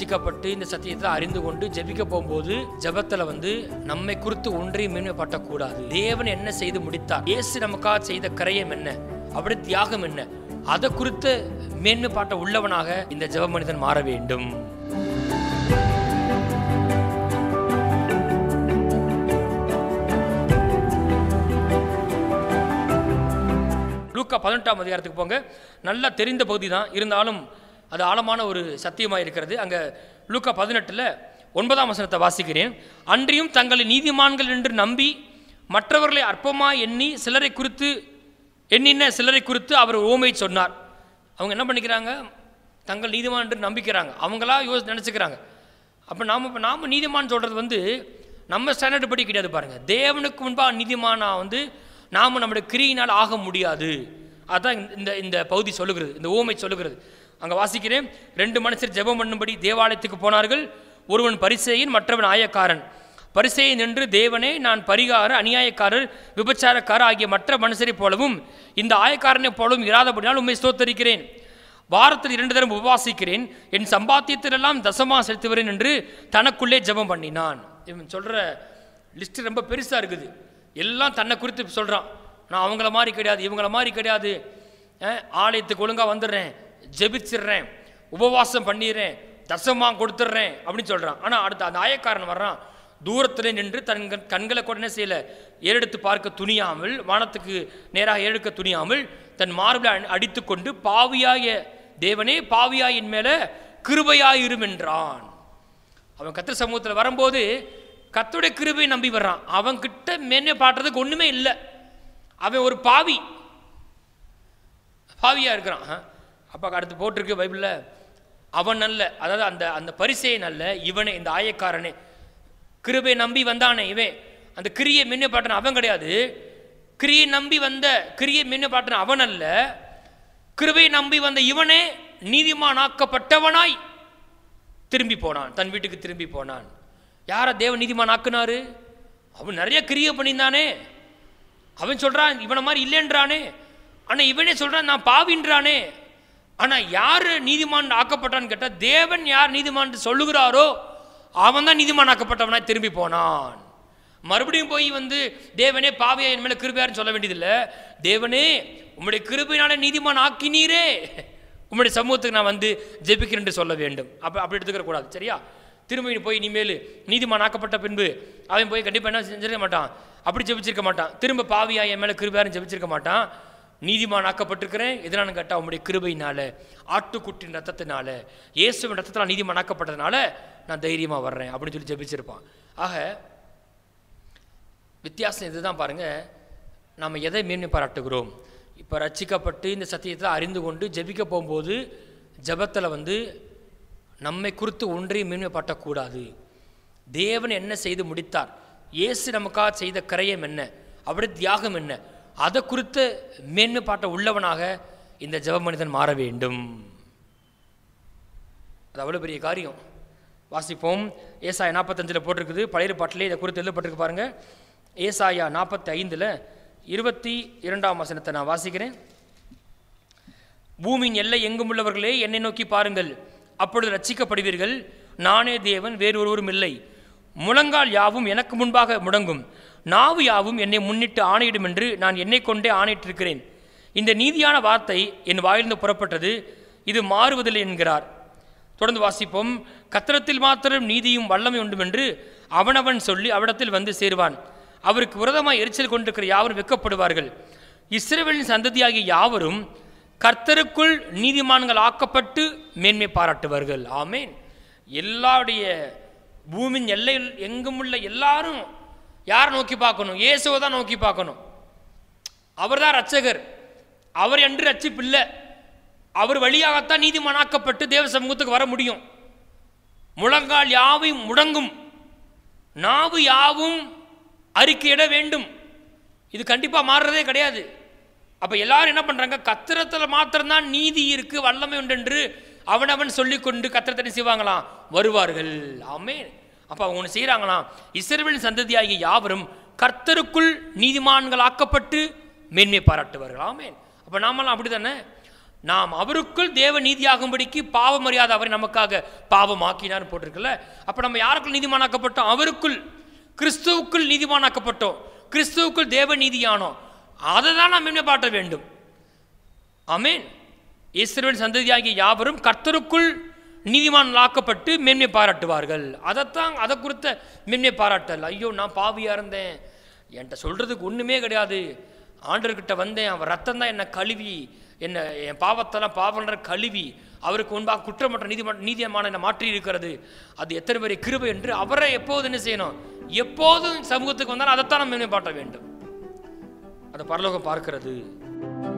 ரட்சிக்கப்பட்டு இந்த சத்தியத்தை அறிந்து கொண்டு ஜெபிக்க போகும்போது ஜபத்தில் வந்து நம்மை குறித்து ஒன்றையும் மேன்மைப்பட்டக்கூடாது தேவன் என்ன செய்து முடித்தார் இயேசு நமக்காக செய்த கரையம் என்ன அப்படி தியாகம் என்ன அதை குறித்து மேன்மைப்பாட்ட உள்ளவனாக இந்த ஜெப மனிதன் மாற வேண்டும் லூக்கா பதினெட்டாம் அதிகாரத்துக்கு போங்க நல்லா தெரிந்த பகுதி தான் இருந்தாலும் அது ஆழமான ஒரு சத்தியமாக இருக்கிறது அங்கே லூக்கா பதினெட்டில் ஒன்பதாம் வசனத்தை வாசிக்கிறேன் அன்றியும் தங்களை நீதிமான்கள் என்று நம்பி மற்றவர்களை அற்பமாக எண்ணி சிலரை குறித்து எண்ணின சிலரை குறித்து அவர் ஓமை சொன்னார் அவங்க என்ன பண்ணிக்கிறாங்க தங்கள் நீதிமான் என்று நம்பிக்கிறாங்க அவங்களா யோசி நினச்சிக்கிறாங்க அப்போ நாம் இப்போ நாம் நீதிமான் சொல்கிறது வந்து நம்ம ஸ்டாண்டர்டு படி கிடையாது பாருங்கள் தேவனுக்கு முன்பாக நீதிமானா வந்து நாம் நம்முடைய கிரியினால் ஆக முடியாது அதுதான் இந்த இந்த பகுதி சொல்லுகிறது இந்த ஓமை சொல்லுகிறது அங்கே வாசிக்கிறேன் ரெண்டு மனுஷர் ஜெபம் பண்ணும்படி தேவாலயத்துக்கு போனார்கள் ஒருவன் பரிசேயின் மற்றவன் ஆயக்காரன் பரிசையை நின்று தேவனே நான் பரிகார அநியாயக்காரர் விபச்சாரக்காரர் ஆகிய மற்ற மனுஷரை போலவும் இந்த ஆயக்காரனைப் போலவும் இராதபடினால் உண்மை ஸ்தோத்தரிக்கிறேன் வாரத்தில் இரண்டு தரம் உபவாசிக்கிறேன் என் சம்பாத்தியத்திலெல்லாம் தசமா செலுத்துவரேன் என்று தனக்குள்ளே ஜபம் பண்ணினான் இவன் சொல்கிற லிஸ்ட்டு ரொம்ப பெருசாக இருக்குது எல்லாம் தன்னை குறித்து சொல்கிறான் நான் அவங்கள மாதிரி கிடையாது இவங்கள மாதிரி கிடையாது ஆலயத்துக்கு ஒழுங்காக வந்துடுறேன் ஜெபிச்சிடுறேன் உபவாசம் பண்ணிடுறேன் தசமாக கொடுத்துட்றேன் அப்படின்னு சொல்கிறான் ஆனால் அடுத்த அந்த ஆயக்காரன் வர்றான் தூரத்தில் நின்று தன் கண்களை கூட என்ன செய்யலை ஏறெடுத்து பார்க்க துணியாமல் வானத்துக்கு நேராக ஏழுக்க துணியாமல் தன் மார்பில் அடித்து கொண்டு பாவியாய தேவனே பாவியாயின் மேலே கிருபையாயிரும் என்றான் அவன் கத்திர சமூகத்தில் வரும்போது கத்துடைய கிருபையை நம்பி வர்றான் அவன் கிட்ட மேன்மை பாட்டுறதுக்கு ஒன்றுமே இல்லை அவன் ஒரு பாவி பாவியாக இருக்கிறான் அப்போ அடுத்து போட்டிருக்கு பைபிளில் அவன் அல்ல அதாவது அந்த அந்த பரிசையை நல்ல இவனே இந்த ஆயக்காரனே கிருபை நம்பி வந்தானே இவன் அந்த கிரியை மின்ன பாட்டன் அவன் கிடையாது கிரியை நம்பி வந்த கிரியை மின்ன பாட்டன் அவன் அல்ல கிருபை நம்பி வந்த இவனே நீதிமானாக்கப்பட்டவனாய் திரும்பி போனான் தன் வீட்டுக்கு திரும்பி போனான் யாரை தேவன் நீதிமான் ஆக்குனாரு அவன் நிறைய கிரியை பண்ணியிருந்தானே அவன் சொல்கிறான் இவனை மாதிரி இல்லைன்றானே ஆனால் இவனே சொல்கிறான் நான் பாவின்றானே ஆனால் யார் நீதிமான் ஆக்கப்பட்டான்னு கேட்டால் தேவன் யார் நீதிமான் சொல்லுகிறாரோ அவன் தான் நீதிமான் ஆக்கப்பட்டவனாக திரும்பி போனான் மறுபடியும் போய் வந்து தேவனே பாவியா என் மேலே கிருபையாருன்னு சொல்ல வேண்டியதில்லை தேவனே உம்முடைய கிருபினால நீதிமான் ஆக்கினீரே உம்முடைய சமூகத்துக்கு நான் வந்து ஜெபிக்கிறேன் சொல்ல வேண்டும் அப்போ அப்படி எடுத்துக்கிற கூடாது சரியா திரும்பி போய் இனிமேல் நீதிமான் ஆக்கப்பட்ட பின்பு அவன் போய் கண்டிப்பாக என்ன செஞ்சிருக்க மாட்டான் அப்படி ஜெபிச்சிருக்க மாட்டான் திரும்ப பாவியா என் மேலே கிருபையாருன்னு ஜெபிச்சிருக்க மாட்டான் நீதிமான் ஆக்கப்பட்டிருக்கிறேன் எதனாலும் கேட்டால் உங்களுடைய கிருபையினால ஆட்டுக்குட்டின் ரத்தத்தினால இயேசுவின் ரத்தத்தில் நீதிமான் ஆக்கப்பட்டதுனால நான் தைரியமாக வர்றேன் அப்படின்னு சொல்லி ஜெபிச்சிருப்பான் ஆக வித்தியாசம் இதுதான் பாருங்கள் நாம் எதை மேன்மை பாராட்டுகிறோம் இப்போ ரச்சிக்கப்பட்டு இந்த சத்தியத்தை அறிந்து கொண்டு ஜெபிக்க போகும்போது ஜபத்தில் வந்து நம்மை குறித்து ஒன்றையும் மேன்மை பாட்டக்கூடாது தேவன் என்ன செய்து முடித்தார் இயேசு நமக்காக செய்த கரையம் என்ன அப்படி தியாகம் என்ன அதை குறித்து மேன்மை பாட்டை உள்ளவனாக இந்த ஜப மனிதன் மாற வேண்டும் அது அவ்வளோ பெரிய காரியம் வாசிப்போம் ஏசாயா நாற்பத்தஞ்சில் போட்டிருக்குது பழைய பாட்டிலே இதை குறித்து எழுதப்பட்டிருக்கு பாருங்கள் ஏசாயா நாற்பத்தி ஐந்தில் இருபத்தி இரண்டாம் வசனத்தை நான் வாசிக்கிறேன் பூமியின் எல்லை எங்கும் உள்ளவர்களே என்னை நோக்கி பாருங்கள் அப்பொழுது ரட்சிக்கப்படுவீர்கள் நானே தேவன் வேறு ஒருவரும் இல்லை முழங்கால் யாவும் எனக்கு முன்பாக முடங்கும் நாவு யாவும் என்னை முன்னிட்டு ஆணையிடும் என்று நான் என்னை கொண்டே ஆணையிட்டிருக்கிறேன் இந்த நீதியான வார்த்தை என் வாயிலிருந்து புறப்பட்டது இது மாறுவதில்லை என்கிறார் தொடர்ந்து வாசிப்போம் கத்திரத்தில் மாத்திரம் நீதியும் வல்லமை உண்டும் என்று அவனவன் சொல்லி அவடத்தில் வந்து சேருவான் அவருக்கு விரதமாக எரிச்சல் கொண்டிருக்கிற யாவரும் வெக்கப்படுவார்கள் இஸ்ரேவலின் சந்ததியாகிய யாவரும் கர்த்தருக்குள் நீதிமான்கள் ஆக்கப்பட்டு மேன்மை பாராட்டுவார்கள் ஆமேன் எல்லாருடைய பூமியின் எல்லையில் எங்கும் உள்ள எல்லாரும் யார் நோக்கி பார்க்கணும் இயேசுவை தான் நோக்கி பார்க்கணும் அவர் தான் ரட்சகர் அவர் என்று ரட்சிப்பில்லை அவர் வழியாகத்தான் நீதிமனாக்கப்பட்டு தேவ சமூகத்துக்கு வர முடியும் முழங்கால் யாவையும் முடங்கும் நாவு யாவும் அறிக்கையிட வேண்டும் இது கண்டிப்பாக மாறுறதே கிடையாது அப்போ எல்லாரும் என்ன பண்ணுறாங்க கத்திரத்தில் மாத்திரம்தான் நீதி இருக்குது வல்லமை உண்டு என்று அவனவன் சொல்லிக்கொண்டு கத்திரத்தனை செய்வாங்களாம் வருவார்கள் ஆமே அப்போ அவங்க ஒன்று செய்கிறாங்களாம் இசைவின் சந்ததியாகிய யாவரும் கர்த்தருக்குள் நீதிமான்களாக்கப்பட்டு மேன்மை பாராட்டுவார்கள் ஆமேன் அப்போ நாமெல்லாம் அப்படி தானே நாம் அவருக்குள் தேவ நீதியாகும்படிக்கு பாவ மரியாதை அவரை நமக்காக பாவம் பாவமாக்கினார்னு போட்டிருக்கல அப்போ நம்ம யாருக்குள் நீதிமானாக்கப்பட்டோம் அவருக்குள் கிறிஸ்துவுக்குள் நீதிமானாக்கப்பட்டோம் கிறிஸ்துவுக்குள் தேவ நீதியானோம் அதை தான் நாம் மேன்மை பாட்ட வேண்டும் ஆமேன் ஈஸ்வரன் சந்ததியாகிய யாவரும் கர்த்தருக்குள் ஆக்கப்பட்டு மென்மை பாராட்டுவார்கள் அதைத்தான் அதை குறித்த மென்மை பாராட்டல் ஐயோ நான் பாவியாக இருந்தேன் என்கிட்ட சொல்கிறதுக்கு ஒன்றுமே கிடையாது ஆண்டர்கிட்ட வந்தேன் அவர் ரத்தம் தான் என்னை கழுவி என்னை என் பாவத்தெல்லாம் பாவன்ற கழுவி அவருக்கு முன்பாக குற்றமற்ற நீதிமன்ற நீதியமான என்னை மாற்றி இருக்கிறது அது எத்தனை பெரிய கிருபை என்று அவரை எப்போது என்ன செய்யணும் எப்போதும் சமூகத்துக்கு வந்தாலும் அதைத்தான் நம்ம மேம்பாட்ட வேண்டும் அதை பரலோகம் பார்க்கிறது